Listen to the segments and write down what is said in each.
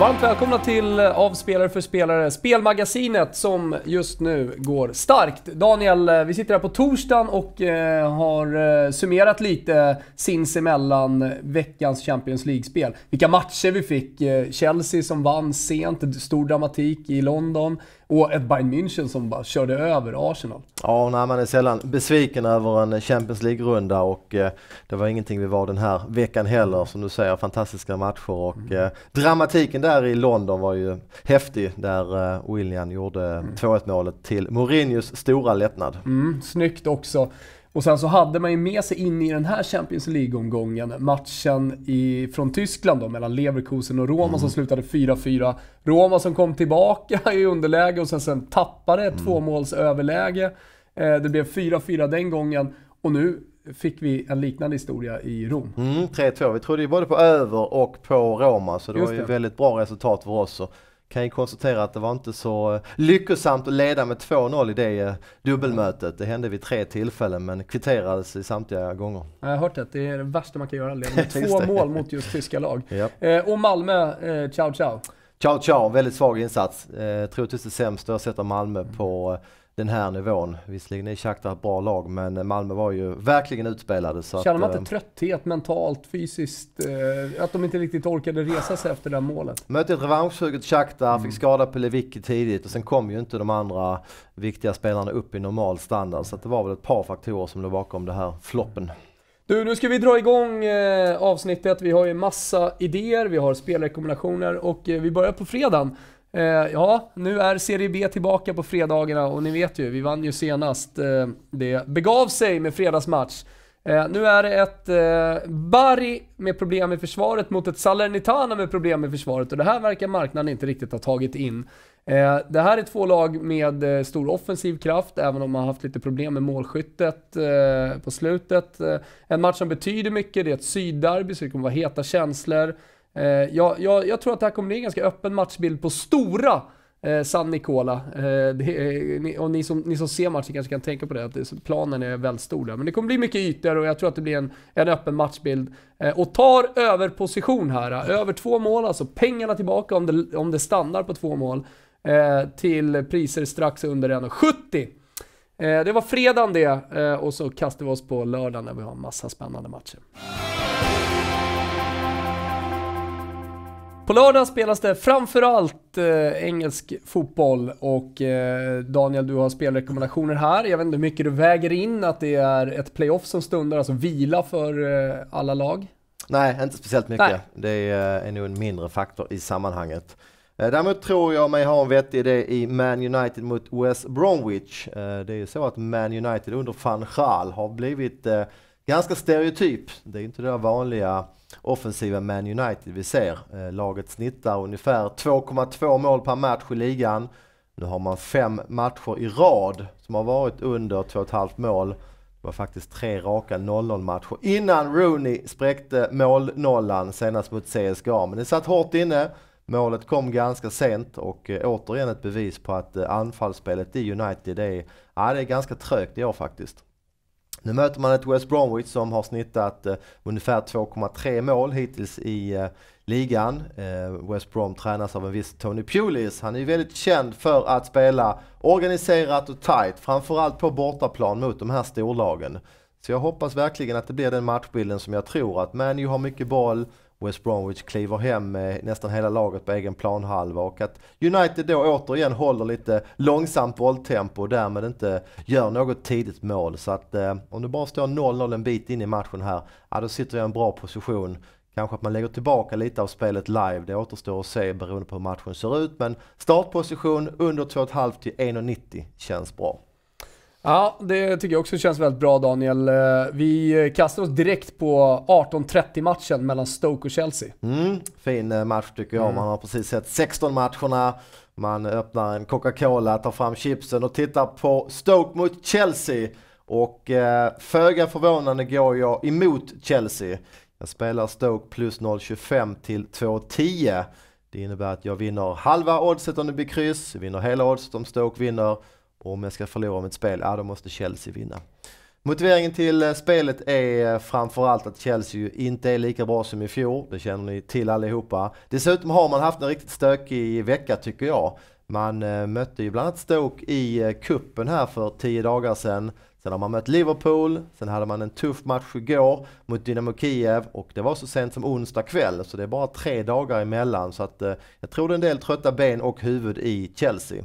Varmt välkomna till Avspelare för spelare, spelmagasinet som just nu går starkt. Daniel, eh, vi sitter här på torsdagen och eh, har eh, summerat lite sinsemellan veckans Champions League-spel. Vilka matcher vi fick. Chelsea som vann sent, stor dramatik i London. Och ett Bayern München som bara körde över Arsenal. Ja, nej, man är sällan besviken över en Champions League-runda och eh, det var ingenting vi var den här veckan heller. Som du säger, fantastiska matcher och mm. eh, dramatiken där i London var ju häftig där eh, William gjorde mm. 2-1 målet till Mourinhos stora lättnad. Mm, snyggt också. Och sen så hade man ju med sig in i den här Champions League-omgången matchen i, från Tyskland då, mellan Leverkusen och Roma mm. som slutade 4-4. Roma som kom tillbaka i underläge och sen, sen tappade ett mm. tvåmålsöverläge. Eh, det blev 4-4 den gången och nu fick vi en liknande historia i Rom. Mm, 3-2. Vi trodde ju både på över och på Roma så det Just var ju det. väldigt bra resultat för oss. Och kan ju konstatera att det var inte så eh, lyckosamt att leda med 2-0 i det eh, dubbelmötet. Det hände vid tre tillfällen men kvitterades i samtliga gånger. Jag har hört att det är det värsta man kan göra, leda två mål mot just tyska lag. Yep. Eh, och Malmö, ciao ciao. Ciao ciao, väldigt svag insats. troligtvis det sämsta jag sett av Malmö på den här nivån. Visserligen är Shakhtar ett bra lag, men Malmö var ju verkligen utspelade. Så Känner man att, eh, inte trötthet mentalt, fysiskt? Eh, att de inte riktigt orkade resa sig efter det här målet? Mötte ett revanschsuget Shakhtar, mm. fick skada på Lewicki tidigt och sen kom ju inte de andra viktiga spelarna upp i normal standard. Så det var väl ett par faktorer som låg bakom det här floppen. Du, nu ska vi dra igång eh, avsnittet. Vi har ju massa idéer, vi har spelrekommendationer och vi börjar på fredagen. Eh, ja, nu är Serie B tillbaka på fredagarna och ni vet ju, vi vann ju senast. Eh, det begav sig med fredagsmatch. Eh, nu är det ett eh, Bari med problem i försvaret mot ett Salernitana med problem i försvaret och det här verkar marknaden inte riktigt ha tagit in. Eh, det här är två lag med eh, stor offensiv kraft, även om man har haft lite problem med målskyttet eh, på slutet. Eh, en match som betyder mycket, det är ett sydderby så det kommer vara heta känslor. Eh, jag, jag, jag, tror att det här kommer bli en ganska öppen matchbild på stora eh, San Nicola. Eh, det, och ni som, ni som ser matchen kanske kan tänka på det, att det, planen är väldigt stor där. Men det kommer bli mycket ytor och jag tror att det blir en, en öppen matchbild. Eh, och tar överposition här, eh, över två mål, alltså pengarna tillbaka om det, om det stannar på två mål. Eh, till priser strax under 1,70. Det var fredagen det och så kastar vi oss på lördagen när vi har en massa spännande matcher. På lördag spelas det framförallt eh, engelsk fotboll och eh, Daniel, du har spelrekommendationer här. Jag vet inte hur mycket du väger in att det är ett playoff som stundar, alltså vila för eh, alla lag? Nej, inte speciellt mycket. Nej. Det är, eh, är nog en mindre faktor i sammanhanget. Eh, däremot tror jag mig ha en vettig idé i Man United mot West Bromwich. Eh, det är ju så att Man United under van Gaal har blivit ganska stereotyp. Det är inte det vanliga offensiva Man United vi ser. Eh, laget snittar ungefär 2,2 mål per match i ligan. Nu har man fem matcher i rad som har varit under 2,5 mål. Det var faktiskt tre raka 0-0 matcher innan Rooney spräckte målnollan senast mot CSGA. Men det satt hårt inne. Målet kom ganska sent och eh, återigen ett bevis på att eh, anfallsspelet i United är, ja, det är ganska trögt i år faktiskt. Nu möter man ett West Bromwich som har snittat eh, ungefär 2,3 mål hittills i eh, ligan. Eh, West Brom tränas av en viss Tony Pulis. Han är ju väldigt känd för att spela organiserat och tight, framförallt på bortaplan mot de här storlagen. Så jag hoppas verkligen att det blir den matchbilden som jag tror att Manu har mycket boll West Bromwich kliver hem med nästan hela laget på egen planhalva och att United då återigen håller lite långsamt bolltempo och därmed inte gör något tidigt mål. Så att eh, om det bara står 0-0 en bit in i matchen här, ja då sitter jag i en bra position. Kanske att man lägger tillbaka lite av spelet live, det återstår att se beroende på hur matchen ser ut. Men startposition under 2,5 till 1,90 känns bra. Ja, det tycker jag också känns väldigt bra Daniel. Eh, vi kastar oss direkt på 18.30 matchen mellan Stoke och Chelsea. Mm, fin eh, match tycker jag. Mm. Man har precis sett 16 matcherna. Man öppnar en Coca-Cola, tar fram chipsen och tittar på Stoke mot Chelsea. Och eh, föga förvånande går jag emot Chelsea. Jag spelar Stoke plus 0,25 till 2,10. Det innebär att jag vinner halva oddset om det blir kryss, vinner hela oddset om Stoke vinner och om jag ska förlora mitt spel, ja då måste Chelsea vinna. Motiveringen till eh, spelet är eh, framförallt att Chelsea inte är lika bra som i fjol. Det känner ni till allihopa. Dessutom har man haft en riktigt stökig vecka tycker jag. Man eh, mötte ju bland annat Stoke i kuppen här för tio dagar sedan. Sen har man mött Liverpool, sen hade man en tuff match igår mot Dynamo Kiev och det var så sent som onsdag kväll så det är bara tre dagar emellan så att jag tror det är en del trötta ben och huvud i Chelsea.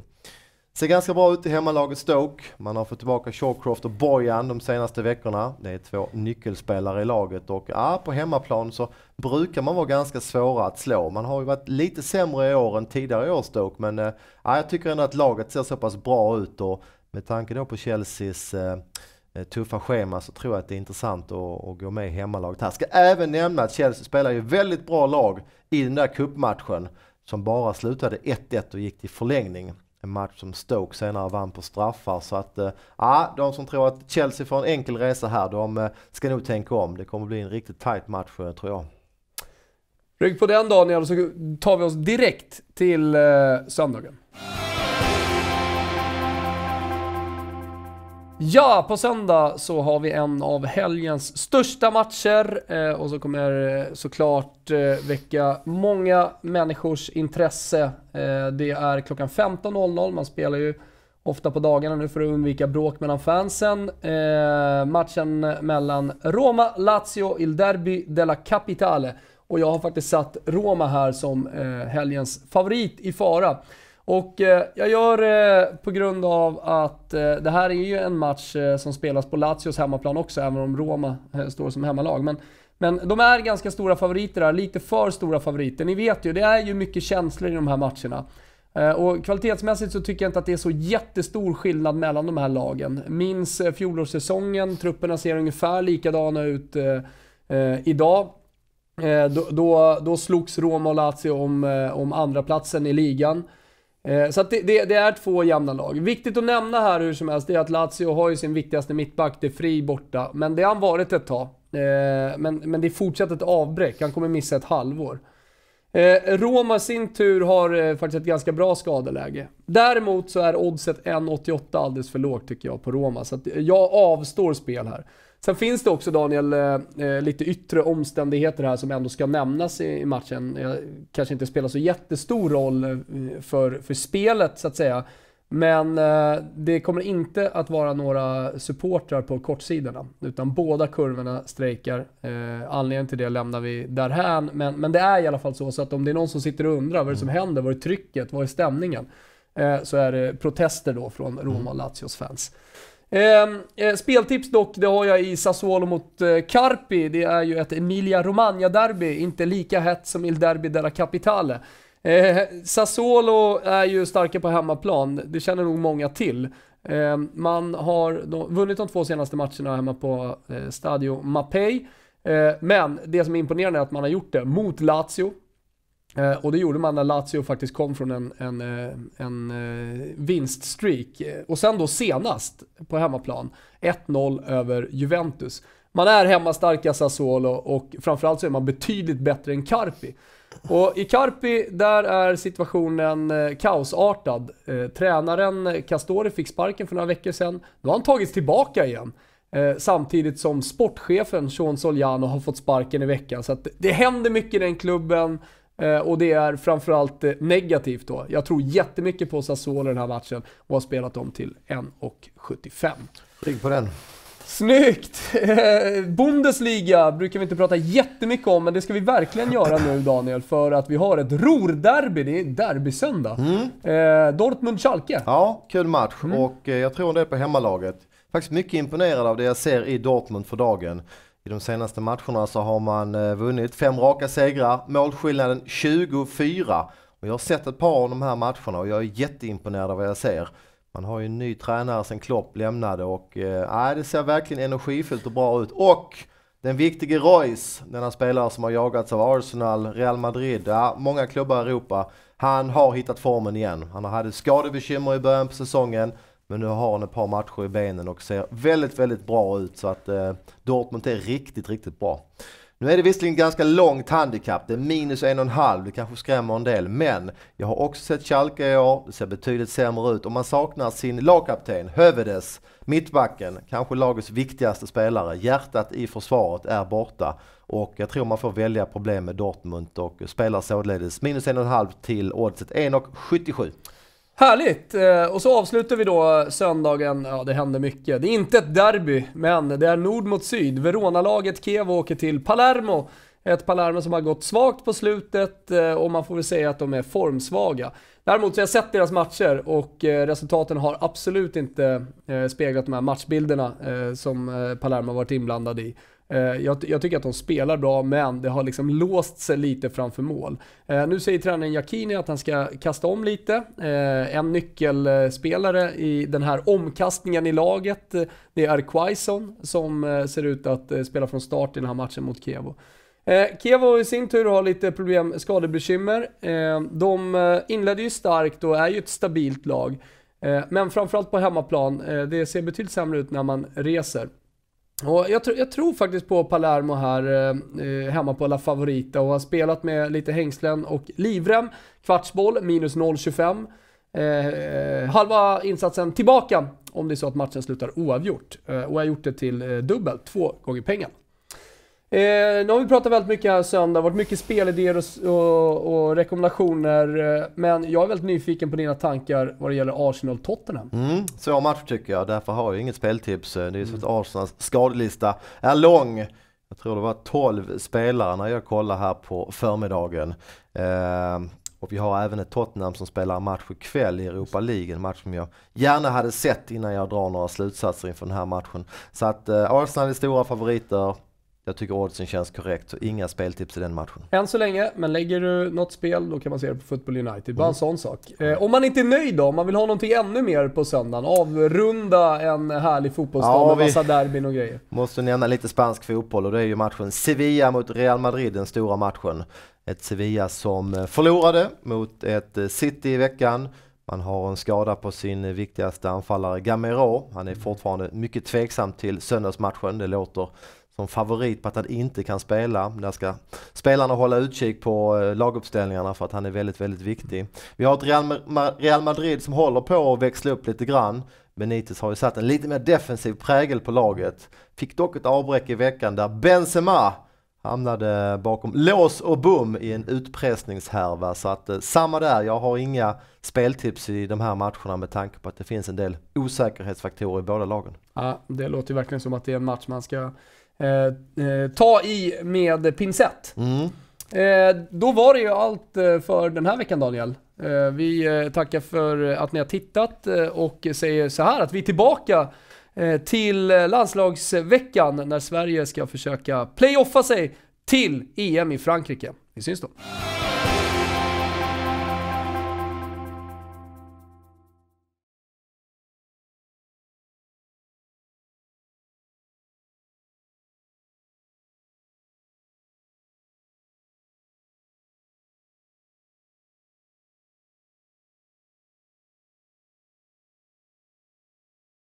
Ser ganska bra ut i hemmalaget Stoke. Man har fått tillbaka Shawcroft och Bojan de senaste veckorna. Det är två nyckelspelare i laget och ja, på hemmaplan så brukar man vara ganska svåra att slå. Man har ju varit lite sämre i år än tidigare i år Stoke men eh, ja, jag tycker ändå att laget ser så pass bra ut och med tanke då på Chelseas eh, eh, tuffa schema så tror jag att det är intressant att, att gå med i hemmalaget här. ska även nämna att Chelsea spelar ju väldigt bra lag i den där kuppmatchen som bara slutade 1-1 och gick till förlängning en match som Stoke senare vann på straffar. Så att, eh, ja, de som tror att Chelsea får en enkel resa här, de eh, ska nog tänka om. Det kommer bli en riktigt tight match eh, tror jag. Rygg på den Daniel, så tar vi oss direkt till söndagen. Ja, på söndag så har vi en av helgens största matcher eh, och så kommer eh, såklart eh, väcka många människors intresse. Eh, det är klockan 15.00, man spelar ju ofta på dagarna nu för att undvika bråk mellan fansen. Eh, matchen mellan Roma, Lazio, Il Derby della Capitale. Och jag har faktiskt satt Roma här som eh, helgens favorit i fara. Och eh, jag gör det eh, på grund av att eh, det här är ju en match eh, som spelas på Lazios hemmaplan också, även om Roma eh, står som hemmalag. Men, men de är ganska stora favoriter här. lite för stora favoriter. Ni vet ju, det är ju mycket känslor i de här matcherna. Eh, och kvalitetsmässigt så tycker jag inte att det är så jättestor skillnad mellan de här lagen. Minns fjolårssäsongen, trupperna ser ungefär likadana ut idag. Då, då, då slogs Roma och Lazio om, om andraplatsen i ligan. Eh, så det, det, det, är två jämna lag. Viktigt att nämna här hur som helst det är att Lazio har ju sin viktigaste mittback, det är Fri borta. Men det har han varit ett tag. Eh, men, men det är fortsatt ett avbräck. Han kommer missa ett halvår. Eh, Roma sin tur har faktiskt ett ganska bra skadeläge. Däremot så är oddset 1,88 alldeles för lågt tycker jag på Roma. Så jag avstår spel här. Sen finns det också Daniel, eh, eh, lite yttre omständigheter här som ändå ska nämnas i, matchen. Eh, kanske inte spelar så jättestor roll eh, för, för spelet så att säga. Men det kommer inte att vara några supportrar på kortsidorna. Utan båda kurvorna strejkar. anledningen till det lämnar vi därhän. Men, men det är i alla fall så, så att om det är någon som sitter och undrar vad det är som mm. händer, vad är trycket, vad är stämningen? så är det protester då från Roma och mm. Lazios fans. Ehm, eh, speltips dock, det har jag i Sassuolo mot eh, Carpi. Det är ju ett Emilia-Romagna-derby, inte lika hett som Il Derby della Capitale. Eh, Sassuolo är ju starka på hemmaplan, det känner nog många till. Eh, man har de, vunnit de två senaste matcherna hemma på eh, Stadio Mapei. Eh, men det som är imponerande är att man har gjort det mot Lazio, Eh, och det gjorde man när Lazio faktiskt kom från en, en, eh, en, en eh, vinststreak. Och sen då senast på hemmaplan, 1-0 över Juventus. Man är hemma starka Sassuolo och framförallt så är man betydligt bättre än Carpi. Och i Carpi, där är situationen kaosartad. Tränaren Castore fick sparken för några veckor sedan. Då har han tagits tillbaka igen. Samtidigt som sportchefen Sean Soliano har fått sparken i veckan. Så det händer mycket i den klubben. Eh, och det är framförallt eh, negativt då. Jag tror jättemycket på Sassuolo i den här matchen och har spelat dem till 1,75. Ligg på den. Snyggt! Eh, Bundesliga brukar vi inte prata jättemycket om, men det ska vi verkligen göra nu Daniel, för att vi har ett Ruhr-derby. Det är derbysöndag. Mm. Dortmund-Schalke. Ja, kul match mm. och jag tror det är på hemmalaget faktiskt mycket imponerad av det jag ser i Dortmund för dagen. I de senaste matcherna så har man eh, vunnit fem raka segrar, målskillnaden 24. Och jag har sett ett par av de här matcherna och jag är jätteimponerad av vad jag ser. Man har ju en ny tränare sen Klopp lämnade och eh, det ser verkligen energifullt och bra ut. Och den viktige Royce, denna spelare som har jagats av Arsenal, Real Madrid, ja, många klubbar i Europa. Han har hittat formen igen. Han hade skadebekymmer i början på säsongen. Men nu har han ett par matcher i benen och ser väldigt, väldigt bra ut. Så att eh, Dortmund är riktigt, riktigt bra. Nu är det visserligen ganska långt handikapp, det är minus en och en halv, det kanske skrämmer en del. Men jag har också sett Schalke i år, det ser betydligt sämre ut och man saknar sin lagkapten, Hövedes, mittbacken, kanske lagets viktigaste spelare. Hjärtat i försvaret är borta och jag tror man får välja problem med Dortmund och spelar således minus en och en halv till oddset 1,77. Härligt! Eh, och så avslutar vi då söndagen. Ja, det händer mycket. Det är inte ett derby, men det är nord mot syd. Verona-laget Kiev åker till Palermo. Ett Palermo som har gått svagt på slutet eh, och man får väl säga att de är formsvaga. Däremot så har jag sett deras matcher och eh, resultaten har absolut inte speglat de här matchbilderna som Palermo varit inblandade i. Eh, jag, jag, tycker att de spelar bra, men det har liksom låst sig lite framför mål. Eh, nu säger tränaren Jakini att han ska kasta om lite. Eh, en nyckelspelare i den här omkastningen i laget, eh, det är Quaison som eh, ser ut att spela från start i den här matchen mot Kevo. Eh, Kevo i sin tur har lite problem, skadebekymmer. de inledde ju starkt och är ju ett stabilt lag. men framförallt på hemmaplan, det ser betydligt sämre ut när man reser. Och jag, tr jag, tror faktiskt på Palermo här eh, hemma på La Favorita och har spelat med lite hängslen och livrem. Kvartsboll minus 0,25. Eh, halva insatsen tillbaka om det är så att matchen slutar oavgjort. Eh, och jag har gjort det till eh, dubbelt, två gånger pengarna. Eh, nu har vi pratat väldigt mycket här söndag, varit mycket spelidéer och, och, och rekommendationer. Eh, men jag är väldigt nyfiken på dina tankar vad det gäller Arsenal-Tottenham. Mm, svår match tycker jag, därför har jag inget speltips. Eh, det är ju så mm. att Arsenals skadelista är lång. Jag tror det var 12 spelare när jag kollade här på förmiddagen. Eh, och vi har även ett Tottenham som spelar match ikväll i Europa League. En match som jag gärna hade sett innan jag drar några slutsatser inför den här matchen. Så att eh, Arsenal är stora favoriter. Jag tycker oddsen känns korrekt, så inga speltips i den matchen. Än så länge, men lägger du något spel då kan man se det på Football United. Bara mm. en sån sak. Eh, mm. om man inte är nöjd då, om man vill ha någonting ännu mer på söndagen, avrunda en härlig fotbollsdag ja, med massa derbyn och grejer. Måste nämna lite spansk fotboll och det är ju matchen Sevilla mot Real Madrid, den stora matchen. Ett Sevilla som eh, förlorade mot ett eh, City i veckan. Man har en skada på sin viktigaste anfallare Gamero. Han är fortfarande mycket tveksam till söndagsmatchen. Det låter som favorit på att han inte kan spela. Där ska spelarna hålla utkik på eh, laguppställningarna för att han är väldigt, väldigt viktig. Vi har ett Real Madrid som håller på att växla upp lite grann. Benitez har ju satt en lite mer defensiv prägel på laget. Fick dock ett avbräck i veckan där Benzema hamnade bakom lås och bom i en utpressningshärva. Så att eh, samma där, jag har inga speltips i de här matcherna med tanke på att det finns en del osäkerhetsfaktorer i båda lagen. Ja, det låter ju verkligen som att det är en match man ska Eh, eh, ta i med pincett. Mm. Eh, då var det ju allt för den här veckan Daniel. vi tackar för att ni har tittat och säger så här att vi är tillbaka till landslagsveckan när Sverige ska försöka playoffa sig till EM i Frankrike. Vi syns då!